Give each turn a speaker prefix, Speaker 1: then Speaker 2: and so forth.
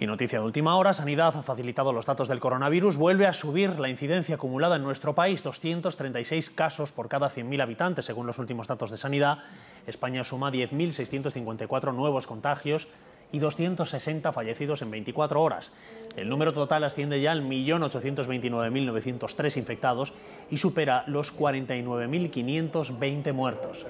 Speaker 1: Y noticia de última hora, Sanidad ha facilitado los datos del coronavirus, vuelve a subir la incidencia acumulada en nuestro país, 236 casos por cada 100.000 habitantes, según los últimos datos de Sanidad. España suma 10.654 nuevos contagios y 260 fallecidos en 24 horas. El número total asciende ya al 1.829.903 infectados y supera los 49.520 muertos.